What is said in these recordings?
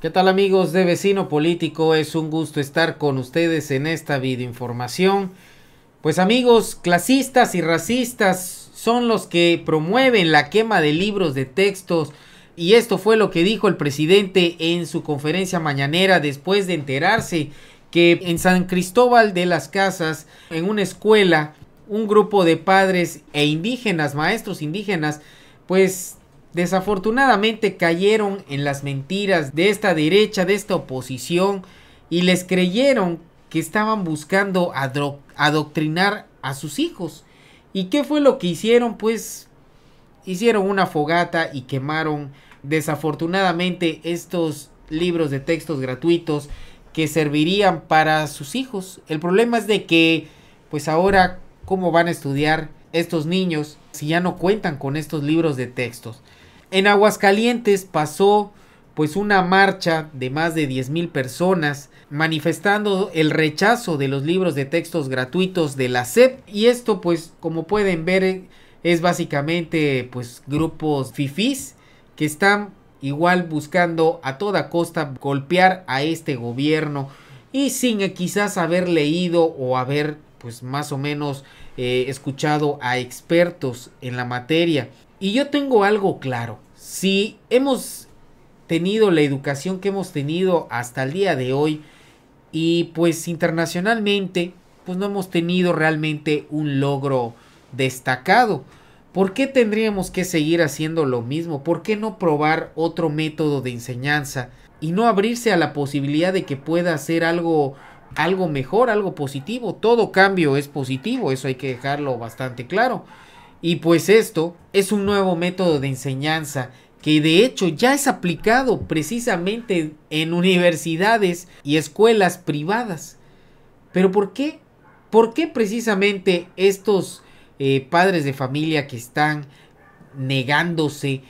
¿Qué tal amigos de Vecino Político? Es un gusto estar con ustedes en esta videoinformación. Pues amigos, clasistas y racistas son los que promueven la quema de libros de textos y esto fue lo que dijo el presidente en su conferencia mañanera después de enterarse que en San Cristóbal de las Casas, en una escuela, un grupo de padres e indígenas, maestros indígenas, pues Desafortunadamente cayeron en las mentiras de esta derecha, de esta oposición, y les creyeron que estaban buscando adoctrinar a sus hijos. ¿Y qué fue lo que hicieron? Pues hicieron una fogata y quemaron desafortunadamente estos libros de textos gratuitos que servirían para sus hijos. El problema es de que, pues ahora, ¿cómo van a estudiar? estos niños si ya no cuentan con estos libros de textos. En Aguascalientes pasó pues una marcha de más de 10.000 personas manifestando el rechazo de los libros de textos gratuitos de la SEP y esto pues como pueden ver eh, es básicamente pues grupos fifis que están igual buscando a toda costa golpear a este gobierno y sin eh, quizás haber leído o haber pues más o menos escuchado a expertos en la materia. Y yo tengo algo claro. Si hemos tenido la educación que hemos tenido hasta el día de hoy y pues internacionalmente pues no hemos tenido realmente un logro destacado. ¿Por qué tendríamos que seguir haciendo lo mismo? ¿Por qué no probar otro método de enseñanza y no abrirse a la posibilidad de que pueda hacer algo algo mejor, algo positivo. Todo cambio es positivo, eso hay que dejarlo bastante claro. Y pues esto es un nuevo método de enseñanza que de hecho ya es aplicado precisamente en universidades y escuelas privadas. Pero ¿por qué? ¿Por qué precisamente estos eh, padres de familia que están negándose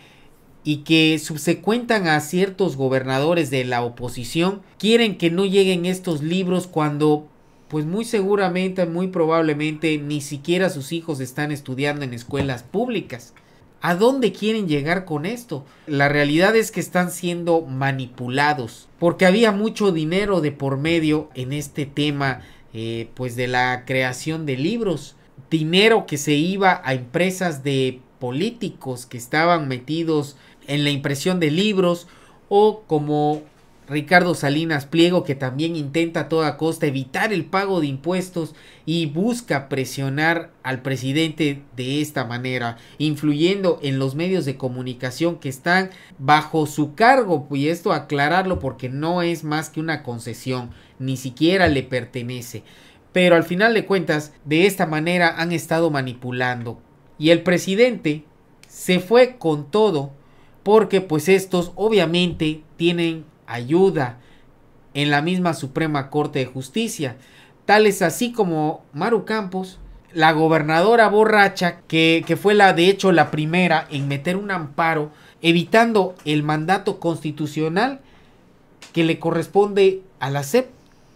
y que subsecuentan a ciertos gobernadores de la oposición quieren que no lleguen estos libros cuando pues muy seguramente, muy probablemente ni siquiera sus hijos están estudiando en escuelas públicas. ¿A dónde quieren llegar con esto? La realidad es que están siendo manipulados porque había mucho dinero de por medio en este tema eh, pues de la creación de libros. Dinero que se iba a empresas de políticos que estaban metidos en la impresión de libros o como Ricardo Salinas Pliego que también intenta a toda costa evitar el pago de impuestos y busca presionar al presidente de esta manera, influyendo en los medios de comunicación que están bajo su cargo, y esto aclararlo porque no es más que una concesión, ni siquiera le pertenece. Pero al final de cuentas, de esta manera han estado manipulando. Y el presidente se fue con todo porque pues estos obviamente tienen ayuda en la misma Suprema Corte de Justicia, tales así como Maru Campos, la gobernadora borracha, que, fue la de hecho la primera en meter un amparo, evitando el mandato constitucional que le corresponde a la SEP,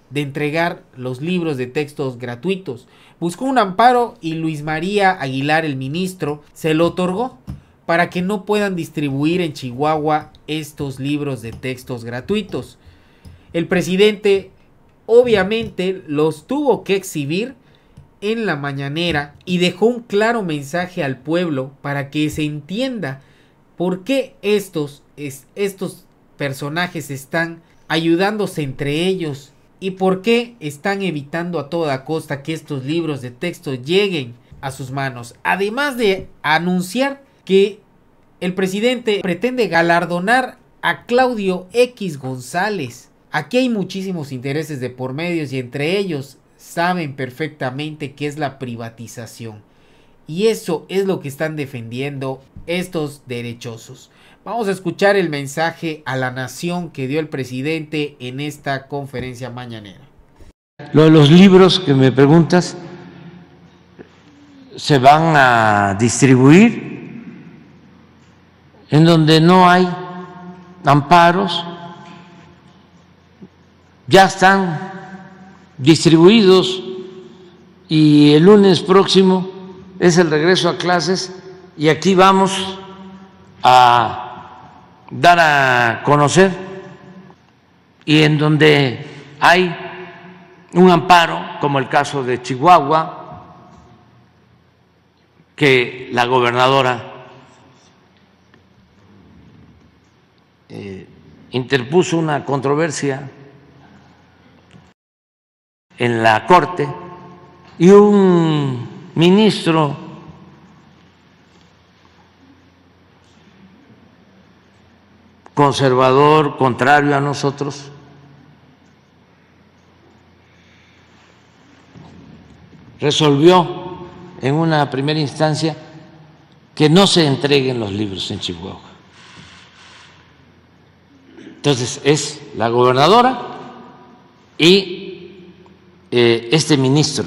de entregar los libros de textos gratuitos. Buscó un amparo y Luis María Aguilar, el ministro, se lo otorgó para que no puedan distribuir en Chihuahua estos libros de textos gratuitos. El presidente obviamente los tuvo que exhibir en la mañanera y dejó un claro mensaje al pueblo para que se entienda por qué estos, es, estos personajes están ayudándose entre ellos y por qué están evitando a toda costa que estos libros de texto lleguen a sus manos. Además de anunciar que el presidente pretende galardonar a Claudio X González. Aquí hay muchísimos intereses de por medios y entre ellos saben perfectamente que es la privatización. Y eso es lo que están defendiendo estos derechosos. Vamos a escuchar el mensaje a la nación que dio el presidente en esta conferencia mañanera. Lo de los libros que me preguntas se van a distribuir en donde no hay amparos, ya están distribuidos y el lunes próximo es el regreso a clases y aquí vamos a dar a conocer y en donde hay un amparo, como el caso de Chihuahua, que la gobernadora interpuso una controversia en la Corte y un ministro conservador, contrario a nosotros, resolvió en una primera instancia que no se entreguen los libros en Chihuahua. Entonces es la gobernadora y eh, este ministro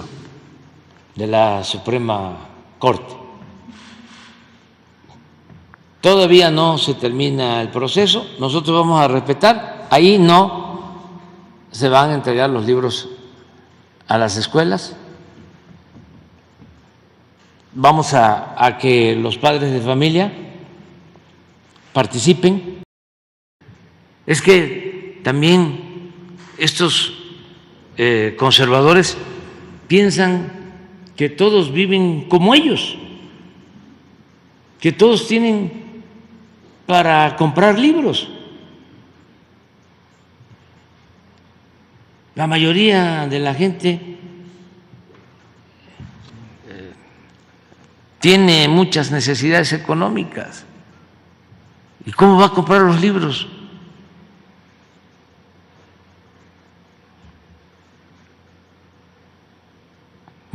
de la Suprema Corte. Todavía no se termina el proceso, nosotros vamos a respetar, ahí no se van a entregar los libros a las escuelas, vamos a que los padres de familia participen es que también estos eh, conservadores piensan que todos viven como ellos, que todos tienen para comprar libros. La mayoría de la gente eh, tiene muchas necesidades económicas. ¿Y cómo va a comprar los libros?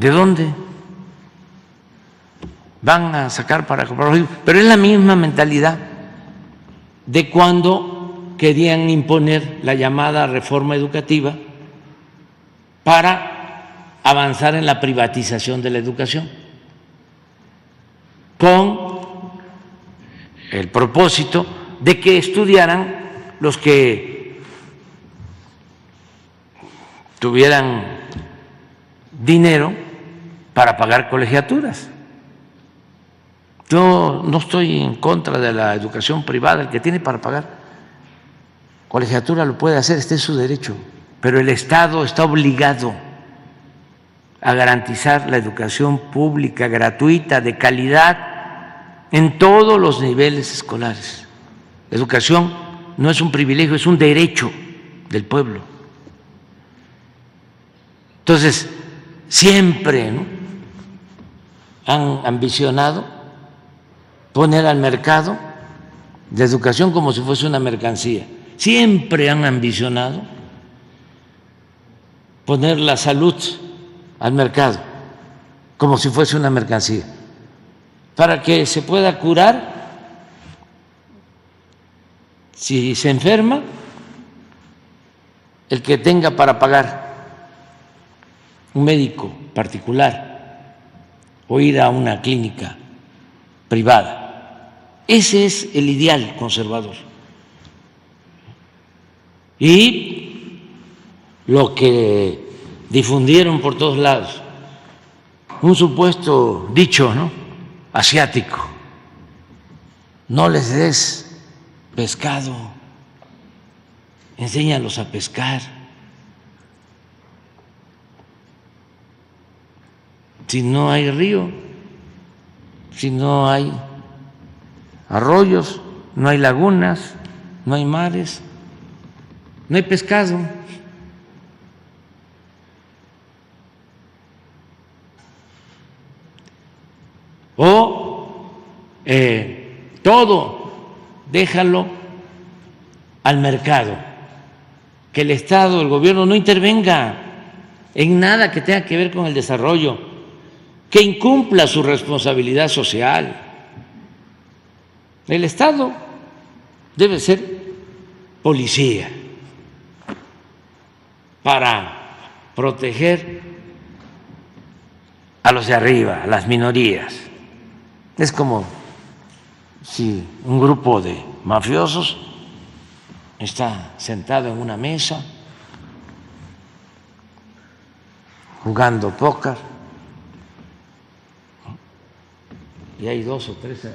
¿De dónde van a sacar para comprar? Pero es la misma mentalidad de cuando querían imponer la llamada reforma educativa para avanzar en la privatización de la educación, con el propósito de que estudiaran los que tuvieran dinero para pagar colegiaturas. Yo no estoy en contra de la educación privada, el que tiene para pagar colegiatura lo puede hacer, este es su derecho, pero el Estado está obligado a garantizar la educación pública, gratuita, de calidad, en todos los niveles escolares. La educación no es un privilegio, es un derecho del pueblo. Entonces, siempre, ¿no? han ambicionado poner al mercado la educación como si fuese una mercancía. Siempre han ambicionado poner la salud al mercado como si fuese una mercancía. Para que se pueda curar, si se enferma, el que tenga para pagar un médico particular o ir a una clínica privada. Ese es el ideal conservador. Y lo que difundieron por todos lados, un supuesto dicho, ¿no? Asiático, no les des pescado, enséñalos a pescar si no hay río, si no hay arroyos, no hay lagunas, no hay mares, no hay pescado. O eh, todo, déjalo al mercado, que el Estado, el gobierno no intervenga en nada que tenga que ver con el desarrollo que incumpla su responsabilidad social. El Estado debe ser policía para proteger a los de arriba, a las minorías. Es como si un grupo de mafiosos está sentado en una mesa jugando póker y hay dos o tres eh,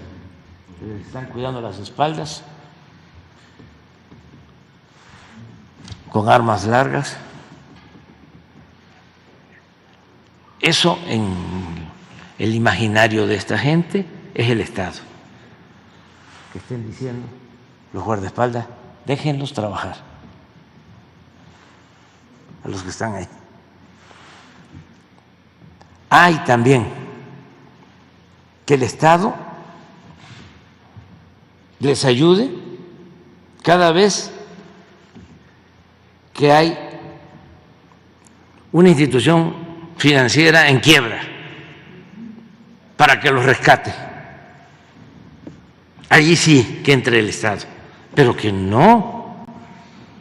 que están cuidando las espaldas con armas largas. Eso en el imaginario de esta gente es el Estado. Que estén diciendo los guardaespaldas, déjenlos trabajar a los que están ahí. Hay ah, también que el Estado les ayude cada vez que hay una institución financiera en quiebra para que los rescate. Allí sí que entre el Estado, pero que no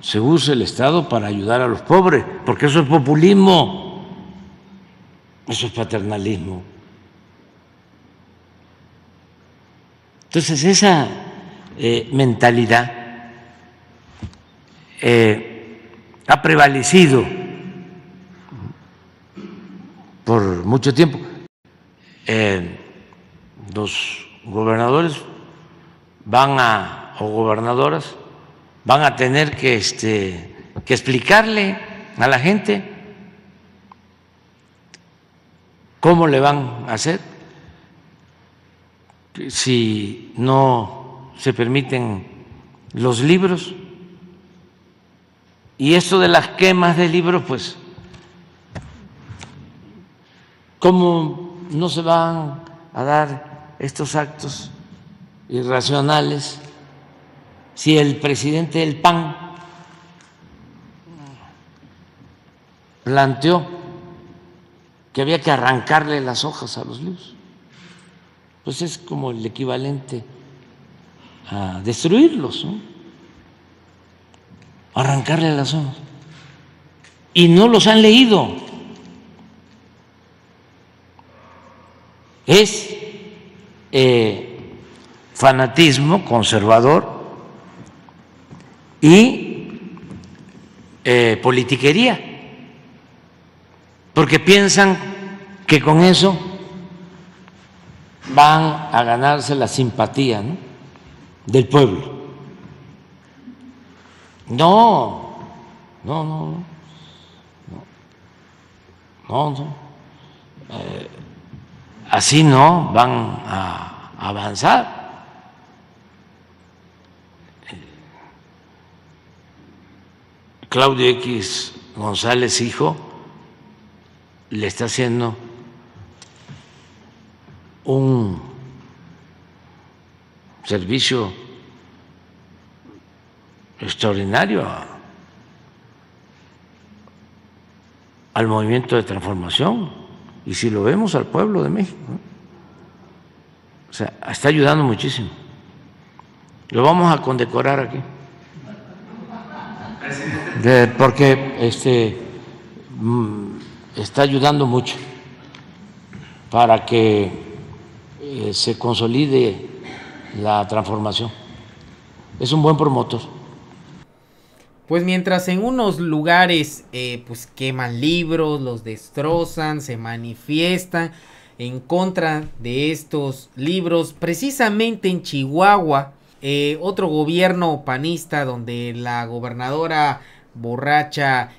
se use el Estado para ayudar a los pobres, porque eso es populismo, eso es paternalismo. Entonces, esa eh, mentalidad eh, ha prevalecido por mucho tiempo. los eh, gobernadores van a, o gobernadoras, van a tener este, que explicarle a la gente cómo le van a hacer si no se permiten los libros. Y esto de las quemas de libros, pues, ¿cómo no se van a dar estos actos irracionales si el presidente del PAN planteó que había que arrancarle las hojas a los libros? pues es como el equivalente a destruirlos, ¿no? arrancarle las ondas, Y no los han leído. Es eh, fanatismo conservador y eh, politiquería, porque piensan que con eso van a ganarse la simpatía del pueblo. No, no, no, no, no, no. Eh, así no van a avanzar. Claudio X González, hijo, le está haciendo un servicio extraordinario al movimiento de transformación y si lo vemos al pueblo de México. O sea, está ayudando muchísimo. Lo vamos a condecorar aquí. porque este mm, está ayudando mucho para que eh, se consolide la transformación. Es un buen promotor. Pues mientras en unos lugares eh, pues queman libros, los destrozan, se manifiestan en contra de estos libros, precisamente en Chihuahua, eh, otro gobierno panista donde la gobernadora borracha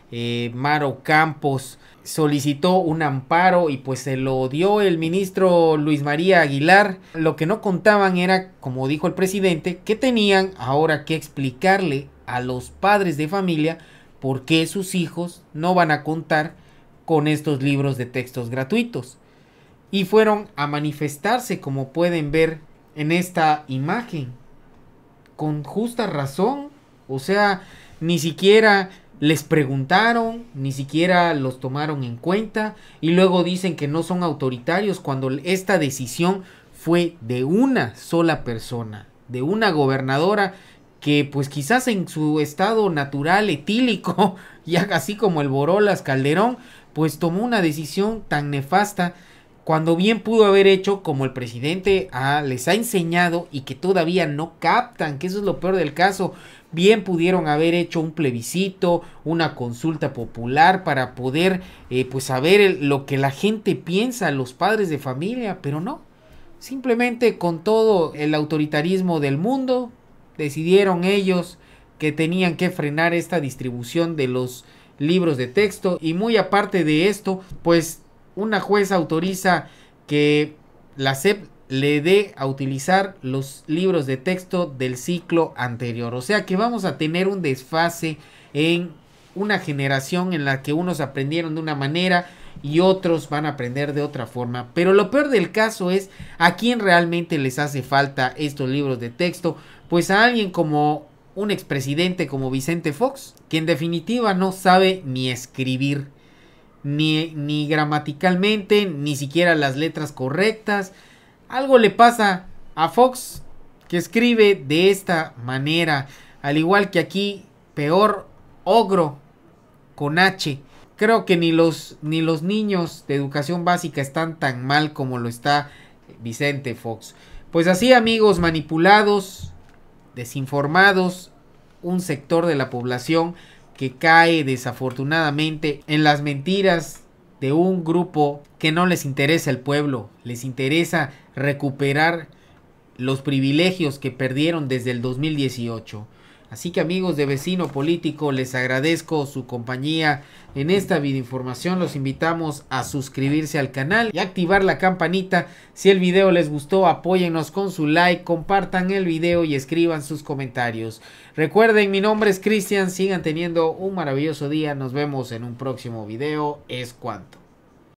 Maro Campos solicitó un amparo y pues se lo dio el ministro Luis María Aguilar. Lo que no contaban era, como dijo el presidente, que tenían ahora que explicarle a los padres de familia por qué sus hijos no van a contar con estos libros de textos gratuitos. Y fueron a manifestarse, como pueden ver en esta imagen, con justa razón. O sea, ni siquiera les preguntaron, ni siquiera los tomaron en cuenta y luego dicen que no son autoritarios cuando esta decisión fue de una sola persona, de una gobernadora que pues quizás en su estado natural etílico, Y así como el Borolas Calderón, pues tomó una decisión tan nefasta cuando bien pudo haber hecho como el presidente ah, les ha enseñado y que todavía no captan, que eso es lo peor del caso, Bien pudieron haber hecho un plebiscito, una consulta popular para poder eh, pues saber lo que la gente piensa, los padres de familia, pero no. Simplemente con todo el autoritarismo del mundo, decidieron ellos que tenían que frenar esta distribución de los libros de texto y muy aparte de esto, pues una jueza autoriza que la SEP le dé a utilizar los libros de texto del ciclo anterior. O sea que vamos a tener un desfase en una generación en la que unos aprendieron de una manera y otros van a aprender de otra forma. Pero lo peor del caso es a quién realmente les hace falta estos libros de texto. Pues a alguien como un expresidente como Vicente Fox, que en definitiva no sabe ni escribir, ni, ni gramaticalmente, ni siquiera las letras correctas. Algo le pasa a Fox que escribe de esta manera. Al igual que aquí, peor ogro con H. Creo que ni los, ni los niños de educación básica están tan mal como lo está Vicente Fox. Pues así amigos, manipulados, desinformados, un sector de la población que cae desafortunadamente en las mentiras de un grupo que no les interesa el pueblo, les interesa recuperar los privilegios que perdieron desde el 2018. Así que amigos de Vecino Político, les agradezco su compañía en esta videoinformación. Los invitamos a suscribirse al canal y activar la campanita. Si el video les gustó, apóyennos con su like, compartan el video y escriban sus comentarios. Recuerden, mi nombre es Cristian, sigan teniendo un maravilloso día. Nos vemos en un próximo video. Es cuanto.